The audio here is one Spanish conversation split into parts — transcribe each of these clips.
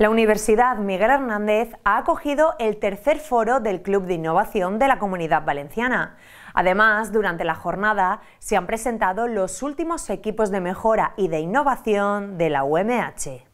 La Universidad Miguel Hernández ha acogido el tercer foro del Club de Innovación de la Comunidad Valenciana. Además, durante la jornada se han presentado los últimos equipos de mejora y de innovación de la UMH.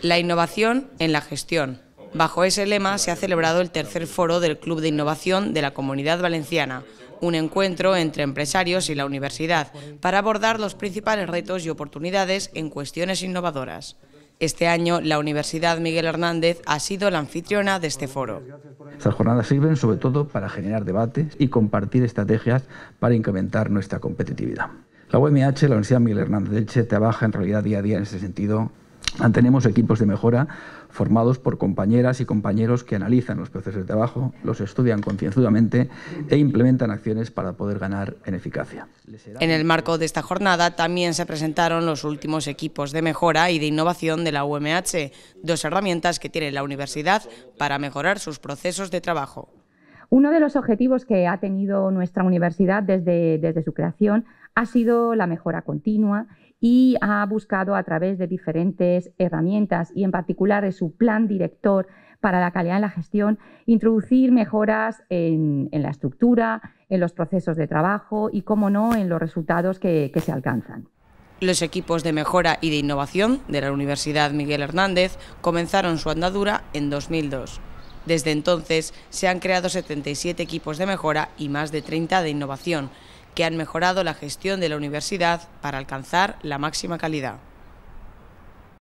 La innovación en la gestión. Bajo ese lema se ha celebrado el tercer foro del Club de Innovación de la Comunidad Valenciana, un encuentro entre empresarios y la universidad para abordar los principales retos y oportunidades en cuestiones innovadoras. Este año, la Universidad Miguel Hernández ha sido la anfitriona de este foro. Estas jornadas sirven sobre todo para generar debates y compartir estrategias para incrementar nuestra competitividad. La UMH, la Universidad Miguel Hernández de Elche, trabaja en realidad día a día en ese sentido Ah, tenemos equipos de mejora formados por compañeras y compañeros que analizan los procesos de trabajo, los estudian concienzudamente e implementan acciones para poder ganar en eficacia. En el marco de esta jornada también se presentaron los últimos equipos de mejora y de innovación de la UMH, dos herramientas que tiene la universidad para mejorar sus procesos de trabajo. Uno de los objetivos que ha tenido nuestra universidad desde, desde su creación ha sido la mejora continua y ha buscado a través de diferentes herramientas y en particular de su plan director para la calidad en la gestión, introducir mejoras en, la estructura, en los procesos de trabajo y, como no, en los resultados que se alcanzan. Los equipos de mejora y de innovación de la Universidad Miguel Hernández comenzaron su andadura en 2002. Desde entonces se han creado 77 equipos de mejora y más de 30 de innovación, que han mejorado la gestión de la universidad para alcanzar la máxima calidad.